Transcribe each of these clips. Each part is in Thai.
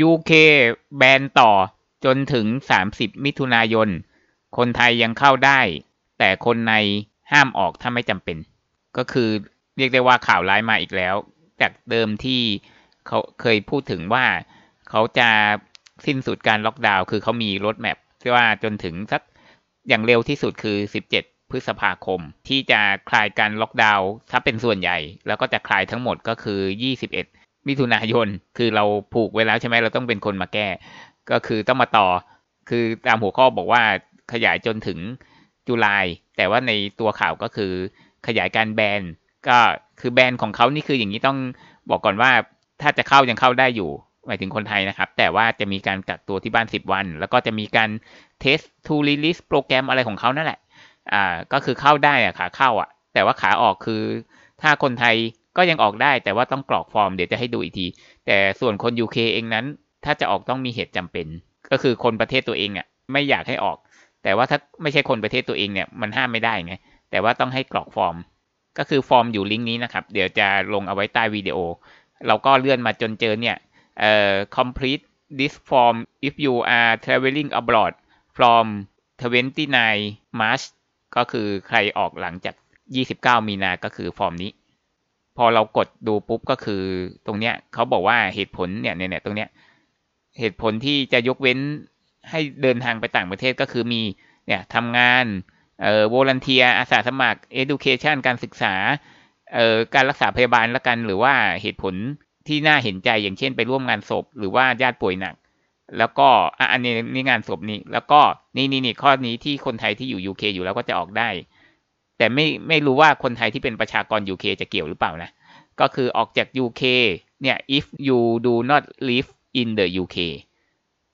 ยูเคแบนต่อจนถึง 30 มิถุนายน คนไทยยังเข้าได้ แต่คนในห้ามออกถ้าไม่จำเป็น ก็คือเรียกได้ว่าข่าวร้ายมาอีกแล้ว จากเดิมที่เขาเคยพูดถึงว่าเขาจะสิ้นสุดการล็อกดาวน์ คือเขามีรถแมพที่ว่าจนถึงสักอย่างเร็วที่สุดคือ 17 พฤษภาคม ที่จะคลายการล็อกดาวน์ ถ้าเป็นส่วนใหญ่ แล้วก็จะคลายทั้งหมดก็คือ 21มิถุนายนคือเราผูกไว้แล้วใช่ไหมเราต้องเป็นคนมาแก้ก็คือต้องมาต่อ คือตามหัวข้อบอกว่าขยายจนถึงจุลายแต่ว่าในตัวข่าวก็คือขยายการแบนก็คือแบนของเขานี่คืออย่างนี้ต้องบอกก่อนว่าถ้าจะเข้ายังเข้าได้อยู่ หมายถึงคนไทยนะครับ แต่ว่าจะมีการกักตัวที่บ้าน 10 วัน แล้วก็จะมีการเทสทูรีลิสโปรแกรมอะไรของเขานั่นแหละอ่าก็คือเข้าได้อะขาเข้าอะแต่ว่าขาออกคือถ้าคนไทยก็ยังออกได้ แต่ว่าต้องกรอกฟอร์มเดี๋ยวจะให้ดูอีกที แต่ส่วนคน UK เองนั้น ถ้าจะออกต้องมีเหตุจำเป็น ก็คือคนประเทศตัวเองอ่ะไม่อยากให้ออก แต่ว่าถ้าไม่ใช่คนประเทศตัวเองเนี่ยมันห้ามไม่ได้ไงแต่ว่าต้องให้กรอกฟอร์ม ก็คือฟอร์มอยู่ลิงก์นี้นะครับ เดี๋ยวจะลงเอาไว้ใต้วิดีโอ เราก็เลื่อนมาจนเจอเนี่ยเอ่อ complete this form if you are traveling abroad from 29 March ก็คือใครออกหลังจาก29มีนาก็คือฟอร์มนี้พอเรากดดูปุ๊บก็คือตรงเนี้ยเขาบอกว่าเหตุผลเนี่ยเนี่ยตรงเนี้ย เหตุผลที่จะยกเว้นให้เดินทางไปต่างประเทศก็คือมีเนี่ยทำงานเอ่อวอลันเทียอาสาสมัครเอดูเคชันการศึกษาเอ่อการรักษาพยาบาลละกันหรือว่าเหตุผลที่น่าเห็นใจอย่างเช่นไปร่วมงานศพ หรือว่าญาติป่วยหนัก แล้วก็อันนี้นี่งานศพนี่แล้วก็นี่นี่นี่ข้อนี้ที่คนไทยที่อยู่ยูเคอยู่แล้วก็จะออกได้แต่ไม่ไม่รู้ว่าคนไทยที่เป็นประชากร UK จะเกี่ยวหรือเปล่านะ ก็คือออกจาก UK เนี่ย if you do not live in the UK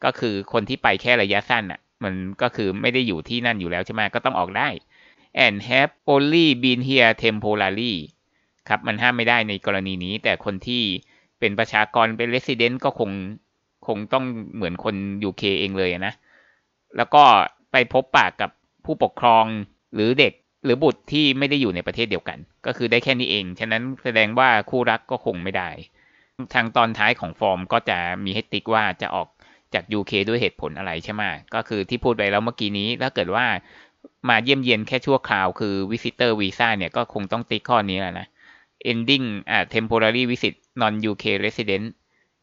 ก็คือคนที่ไปแค่ระยะสั้นอะ่ะ มันก็คือไม่ได้อยู่ที่นั่นอยู่แล้วใช่ไหมก็ต้องออกได้ and have only been here temporarily ครับมันห้ามไม่ได้ในกรณีนี้ แต่คนที่เป็นประชากรเป็น resident ก็คงคงต้องเหมือนคน UK เองเลยนะ แล้วก็ไปพบปากกับผู้ปกครองหรือเด็กหรือบุตรที่ไม่ได้อยู่ในประเทศเดียวกัน ก็คือได้แค่นี้เอง ฉะนั้นแสดงว่าคู่รักก็คงไม่ได้ ทางตอนท้ายของฟอร์มก็จะมีให้ติ๊กว่าจะออกจาก UK ด้วยเหตุผลอะไรใช่ไหมก็คือที่พูดไปแล้วเมื่อกี้นี้ถ้าเกิดว่ามาเยี่ยมเยียนแค่ชั่วคราวคือวิิเตอร์วีซ่าเนี่ยก็คงต้องติ๊กข้อนี้แล้วนะ ending อ่า temporary visit non UK resident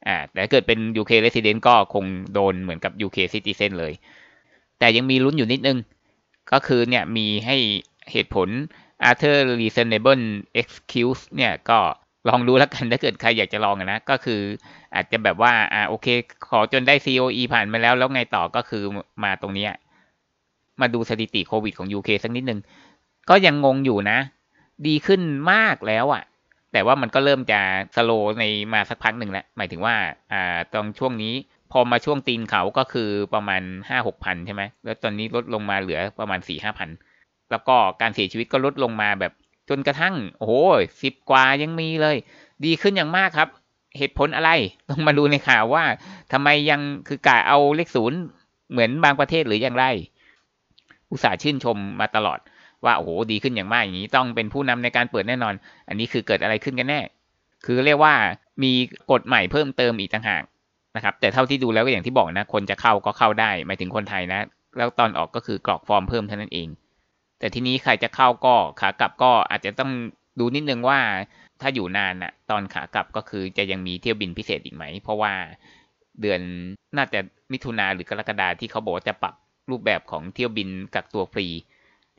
อ่าแต่เกิดเป็น UK resident ก็คงโดนเหมือนกับ UK citizen เลยแต่ยังมีลุ้นอยู่นิดนึง ก็คือเนี่ยมีให้เหตุผล Arthur reasonable excuse เนี่ยก็ลองดูแล้วกัน ถ้าเกิดใครอยากจะลองนะ ก็คืออาจจะแบบ ว่าอ่าโอเค ขอจนได้ COE ผ่านมาแล้วแล้วไงต่อก็คือมาตรงนี้ มาดูสถิติโควิดของ UK สักนิดนึง ก็ยังงงอยู่นะ ดีขึ้นมากแล้วอะ่ะ แต่ว่ามันก็เริ่มจะสโลในมาสักพักหนึ่งแล้ว หมายถึงว่า อ่าตอนช่วงนี้พอมาช่วงตีนเขาก็คือประมาณห้าหกพันใช่ไหมแล้วตอนนี้ลดลงมาเหลือประมาณสี่ห้าพันแล้วก็การเสียชีวิตก็ลดลงมาแบบจนกระทั่งโอ้โหสิบกว่ายังมีเลย ดีขึ้นอย่างมากครับ เหตุผลอะไร ต้องมาดูในข่าวว่าทำไมยังคือกะเอาเลขศูนย์เหมือนบางประเทศหรืออย่างไรอุตส่าห์ชื่นชมมาตลอด ว่าโอ้โหดีขึ้นอย่างมากอย่างนี้ต้องเป็นผู้นำในการเปิดแน่นอน อันนี้คือเกิดอะไรขึ้นกันแน่คือเรียกว่ามีกฎใหม่เพิ่มเติมอีกต่างหากนะครับ แต่เท่าที่ดูแล้วก็อย่างที่บอกนะ คนจะเข้าก็เข้าได้ หมายถึงคนไทยนะ แล้วตอนออกก็คือกรอกฟอร์มเพิ่มเท่านั้นเองแต่ทีนี้ใครจะเข้าก็ขากลับก็อาจจะต้องดูนิดนึงว่า ถ้าอยู่นานน่ะตอนขากลับก็คือจะยังมีเที่ยวบินพิเศษอีกไหม เพราะว่าเดือนน่าจะมิถุนาหรือกรกฎาที่เขาบอกว่าจะปรับรูปแบบของเที่ยวบินกักตัวฟรี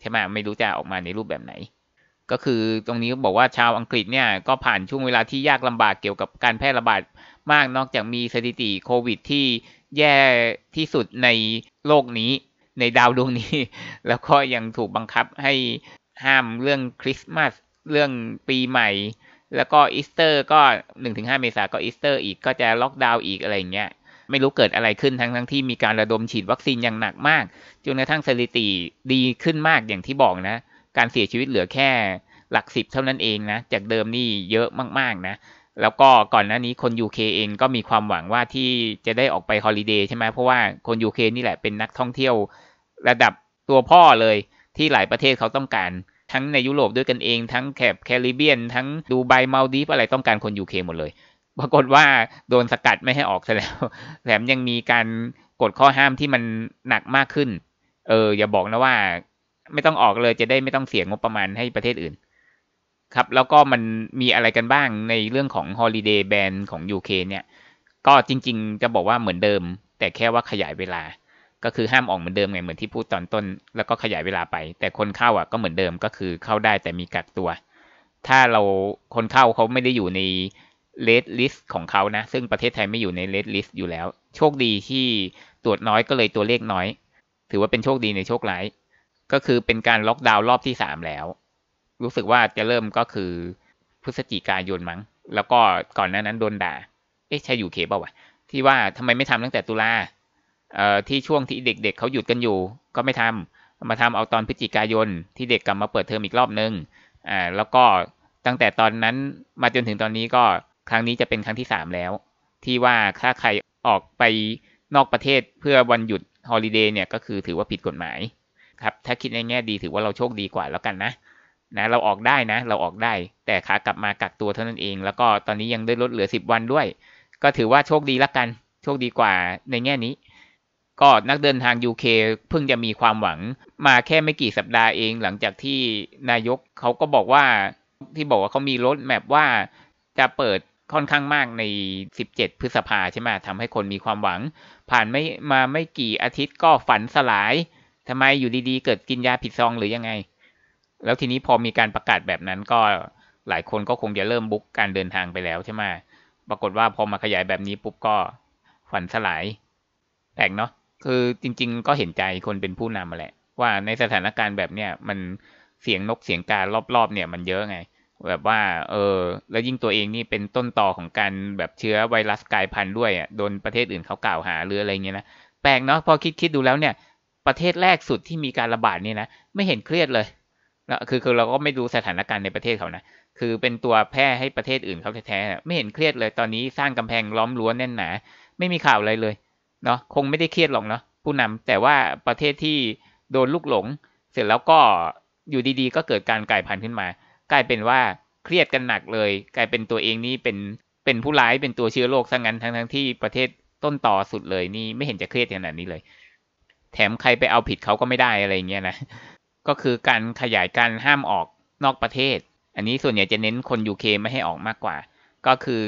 ใช่ไหมไม่รู้จะออกมาในรูปแบบไหน ก็คือตรงนี้บอกว่าชาวอังกฤษเนี่ย ก็ผ่านช่วงเวลาที่ยากลำบากเกี่ยวกับการแพร่ระบาดมากนอกจากมีสถิติโควิดที่แย่ที่สุดในโลกนี้ในดาวดวงนี้ แล้วก็ยังถูกบังคับให้ห้ามเรื่องคริสต์มาสเรื่องปีใหม่ แล้วก็อีสเตอร์ก็หนึ่งถึงห้าเมษาก็อีสเตอร์ อีกก็จะล็อกดาวน์อีกอะไรเงี้ย ไม่รู้เกิดอะไรขึ้นทั้งทั้งที่มีการระดมฉีดวัคซีนอย่างหนักมากจนกระทั่งสถิติดีขึ้นมากอย่างที่บอกนะ การเสียชีวิตเหลือแค่หลักสิบเท่านั้นเองนะ จากเดิมนี่เยอะมากๆนะแล้วก็ก่อนหน้านี้คน UK เอง ก็มีความหวังว่าที่จะได้ออกไปฮอลิเดย์ใช่ไหมเพราะว่าคน UK นี่แหละเป็นนักท่องเที่ยวระดับตัวพ่อเลยที่หลายประเทศเขาต้องการ ทั้งในยุโรปด้วยกันเองทั้งแคบแคริบเบียนทั้งดูไบมาลดีฟอะไรต้องการคน UK หมดเลยปรากฏว่าโดนสกัดไม่ให้ออกซะแล้ว แถมยังมีการกดข้อห้ามที่มันหนักมากขึ้นเอออย่าบอกนะว่า ไม่ต้องออกเลยจะได้ไม่ต้องเสียงบประมาณให้ประเทศอื่นครับแล้วก็มันมีอะไรกันบ้างในเรื่องของ Holiday Ban ของ UK เนี่ยก็จริงๆ จะบอกว่าเหมือนเดิม แต่แค่ว่าขยายเวลา ก็คือห้ามออกเหมือนเดิมไงเหมือนที่พูดตอนต้น แล้วก็ขยายเวลาไป แต่คนเข้าอ่ะก็เหมือนเดิมก็คือเข้าได้แต่มีกักตัว ถ้าเราคนเข้าเขาไม่ได้อยู่ในเลดลิสต์ของเขานะ ซึ่งประเทศไทยไม่อยู่ในเลดลิสต์อยู่แล้ว โชคดีที่ตรวจน้อยก็เลยตัวเลขน้อย ถือว่าเป็นโชคดีในโชคร้ายก็คือเป็นการล็อกดาวน์รอบที่3แล้วรู้สึกว่าจะเริ่มก็คือพฤศจิกายนมั้ง แล้วก็ก่อนหน้านั้นโดนด่า เอ๊ะ ใช่อยู่เคบ่าวะ ที่ว่าทำไมไม่ทำตั้งแต่ตุลาเอ่อ ที่ช่วงที่เด็กๆเเขาหยุดกันอยู่ ก็ไม่ทำมาทำเอาตอนพฤศจิกายนที่เด็กกลับมาเปิดเทอมอีกรอบนึงอ่า แล้วก็ตั้งแต่ตอนนั้นมาจนถึงตอนนี้ก็ครั้งนี้จะเป็นครั้งที่สามแล้ว ที่ว่าถ้าใครออกไปนอกประเทศเพื่อวันหยุดฮอลิเดย์เนี่ยก็คือถือว่าผิดกฎหมาย ครับ ถ้าคิดในแง่ดีถือว่าเราโชคดีกว่าแล้วกันนะนะเราออกได้นะ เราออกได้แต่ขากลับมากักตัวเท่านั้นเอง แล้วก็ตอนนี้ยังได้ลดเหลือ 10 วันด้วย ก็ถือว่าโชคดีละกัน โชคดีกว่าในแง่นี้ ก็นักเดินทาง UK เพิ่งจะมีความหวัง มาแค่ไม่กี่สัปดาห์เอง หลังจากที่นายกเขาก็บอกว่าที่บอกว่าเขามีรถแมพว่าจะเปิดค่อนข้างมากใน 17 พฤษภาใช่ไหมทำให้คนมีความหวัง ผ่านไม่มาไม่กี่อาทิตย์ก็ฝันสลายทำไมอยู่ดีๆ เกิดกินยาผิดซองหรือยังไงแล้วทีนี้พอมีการประกาศแบบนั้นก็หลายคนก็คงจะเริ่มบุ๊กการเดินทางไปแล้วใช่ไหมปรากฏว่าพอมาขยายแบบนี้ปุ๊บก็ฝันสลาย แปลกเนาะ คือจริง ๆ ก็เห็นใจคนเป็นผู้นำมาแหละ ว่าในสถานการณ์แบบเนี้ยมันเสียงนกเสียงการรอบๆเนี่ย มันเยอะไง แบบว่า เออ แล้วยิ่งตัวเองนี่เป็นต้นต่อของการแบบเชื้อไวรัสกลายพันธุ์ด้วยอ่ะโดนประเทศอื่นเขากล่าวหาหรืออะไรเงี้ยนะ แปลกเนาะพอคิดคิดดูแล้วเนี่ย ประเทศแรกสุดที่มีการระบาดเนี่ยนะไม่เห็นเครียดเลยคือคือเราก็ไม่ดูสถานการณ์ในประเทศเขานะ คือเป็นตัวแพร่ให้ประเทศอื่นเขาแท้ๆไม่เห็นเครียดเลย ตอนนี้สร้างกำแพงล้อมรั้วแน่นหนา ไม่มีข่าวอะไรเลย เนาะคงไม่ได้เครียดหรอกเนาะผู้นำแต่ว่าประเทศที่โดนลูกหลง เสร็จแล้วก็อยู่ดีๆ ก็เกิดการกลายพันธุ์ขึ้นมา กลายเป็นว่าเครียดกันหนักเลย กลายเป็นตัวเองนี่เป็นเป็นผู้ร้ายเป็นตัวเชื้อโรคซะงั้นทั้งทั้งที่ประเทศต้นต่อสุดเลยนี่ไม่เห็นจะเครียดขนาดนี้เลย แถมใครไปเอาผิดเขาก็ไม่ได้อะไรเงี้ยนะก็คือการขยายการห้ามออกนอกประเทศ อันนี้ส่วนใหญ่จะเน้นคนยูเคไม่ให้ออกมากกว่า ก็คือ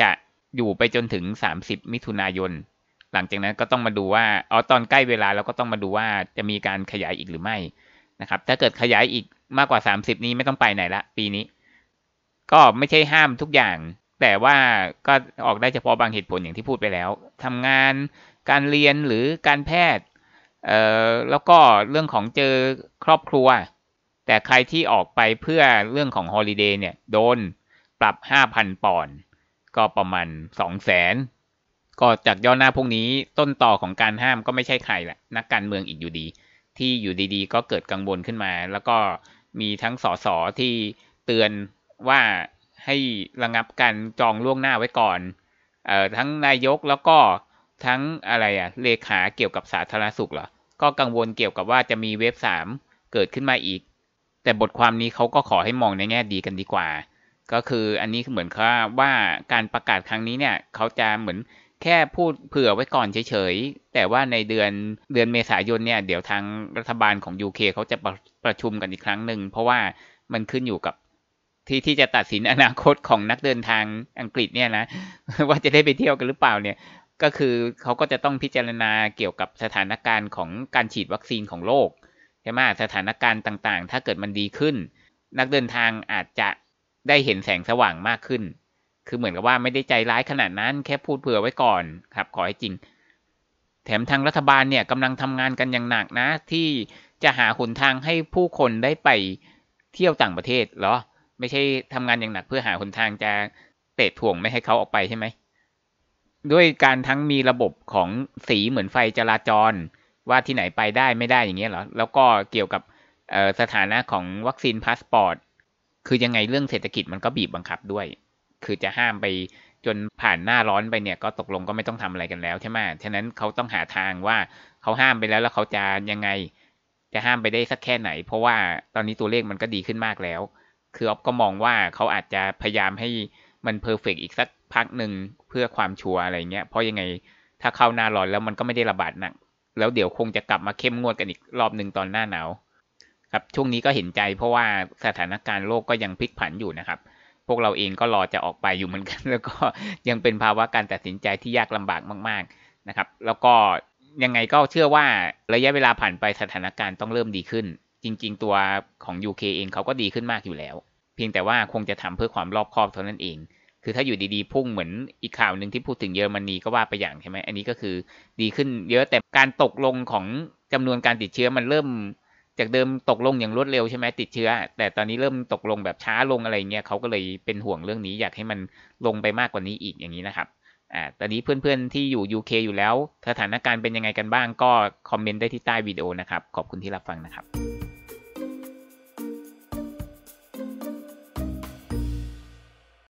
จะอยู่ไปจนถึง 30 มิถุนายน หลังจากนั้นก็ต้องมาดูว่าอ๋อตอนใกล้เวลาเราก็ต้องมาดูว่าจะมีการขยายอีกหรือไม่นะครับ ถ้าเกิดขยายอีกมากกว่า 30 นี้ไม่ต้องไปไหนละปีนี้ ก็ไม่ใช่ห้ามทุกอย่าง แต่ว่าก็ออกได้เฉพาะบางเหตุผลอย่างที่พูดไปแล้ว ทำงาน การเรียนหรือการแพทย์เอ่อแล้วก็เรื่องของเจอครอบครัว แต่ใครที่ออกไปเพื่อเรื่องของฮอลิเดย์เนี่ย โดนปรับ 5,000ปอนด์ก็ประมาณ200,000 ก็จากย่อหน้าพวกนี้ต้นต่อของการห้ามก็ไม่ใช่ใครแหละนักการเมืองอีกอยู่ดี ที่อยู่ดีๆ ก็เกิดกังวลขึ้นมา แล้วก็มีทั้งสสที่เตือนว่าให้ระงับการจองล่วงหน้าไว้ก่อนเอ่อทั้งนายกแล้วก็ทั้งอะไรอะเลขาเกี่ยวกับสาธารณสุขเหรอ ก็กังวลเกี่ยวกับว่าจะมีเว็บสามเกิดขึ้นมาอีก แต่บทความนี้เขาก็ขอให้มองในแง่ดีกันดีกว่า ก็คืออันนี้เหมือนว่าว่าการประกาศครั้งนี้เนี่ยเขาจะเหมือนแค่พูดเผื่อไว้ก่อนเฉยๆ แต่ว่าในเดือนเดือนเมษายนเนี่ยเดี๋ยวทางรัฐบาลของ UK เขาจะประประชุมกันอีกครั้งหนึ่งเพราะว่ามันขึ้นอยู่กับที่ที่จะตัดสินอนาคตของนักเดินทางอังกฤษเนี่ยนะว่าจะได้ไปเที่ยวกันหรือเปล่าเนี่ยก็คือเขาก็จะต้องพิจารณาเกี่ยวกับสถานการณ์ของการฉีดวัคซีนของโลกใช่ไหมสถานการณ์ต่างๆ ถ้าเกิดมันดีขึ้น นักเดินทางอาจจะได้เห็นแสงสว่างมากขึ้น คือเหมือนกับว่าไม่ได้ใจร้ายขนาดนั้นแค่พูดเผื่อไว้ก่อนครับขอให้จริง แถมทางรัฐบาลเนี่ยกำลังทำงานกันอย่างหนักนะที่จะหาหนทางให้ผู้คนได้ไปเที่ยวต่างประเทศเหรอไม่ใช่ทำงานอย่างหนักเพื่อหาหนทางจะเตะถ่วงไม่ให้เขาออกไปใช่ไหมด้วยการทั้งมีระบบของสีเหมือนไฟจราจร ว่าที่ไหนไปได้ไม่ได้อย่างเงี้ยเหรอแล้วก็เกี่ยวกับสถานะของวัคซีนพาสปอร์ตคือยังไงเรื่องเศรษฐกิจมันก็บีบบังคับด้วย คือจะห้ามไปจนผ่านหน้าร้อนไปเนี่ยก็ตกลงก็ไม่ต้องทำอะไรกันแล้วใช่ไหมฉะนั้นเขาต้องหาทางว่าเขาห้ามไปแล้ว แล้วเขาจะยังไง จะห้ามไปได้สักแค่ไหน เพราะว่าตอนนี้ตัวเลขมันก็ดีขึ้นมากแล้วคือออฟก็มองว่าเขาอาจจะพยายามให้มันเพอร์เฟกอีกสักพักหนึ่งเพื่อความชัวร์อะไรเงี้ย เพราะยังไงถ้าเข้าหน้าร้อนแล้วมันก็ไม่ได้ระบาดหนักแล้วเดี๋ยวคงจะกลับมาเข้มงวดกันอีกรอบหนึ่งตอนหน้าหนาว ครับ ช่วงนี้ก็เห็นใจเพราะว่าสถานการณ์โลกก็ยังพลิกผันอยู่นะครับ พวกเราเองก็รอจะออกไปอยู่เหมือนกัน แล้วก็ยังเป็นภาวะการตัดสินใจที่ยากลำบากมาก ๆนะครับ แล้วก็ยังไงก็เชื่อว่าระยะเวลาผ่านไปสถานการณ์ต้องเริ่มดีขึ้น จริง ๆ ตัวของ UK เองเขาก็ดีขึ้นมากอยู่แล้ว เพียงแต่ว่าคงจะทำเพื่อความรอบคอบเท่านั้นเองคือถ้าอยู่ดีๆพุ่งเหมือนอีกข่าวหนึ่งที่พูดถึงเยอรมนีก็ว่าไปอย่างใช่ไหมอันนี้ก็คือดีขึ้น เยอะแต่การตกลงของจำนวนการติดเชื้อมันเริ่มจากเดิมตกลงอย่างรวดเร็วใช่ไหมติดเชื้อ แต่ตอนนี้เริ่มตกลงแบบช้าลงอะไรเงี้ยเขาก็เลยเป็นห่วงเรื่องนี้ อยากให้มันลงไปมากกว่านี้อีกอย่างนี้นะครับอ่าตอนนี้เพื่อนๆ ที่อยู่ UK อยู่แล้วสถานการณ์เป็นยังไงกันบ้างก็คอมเมนต์ได้ที่ใต้วิดีโอนะครับ ขอบคุณที่รับฟังนะครับ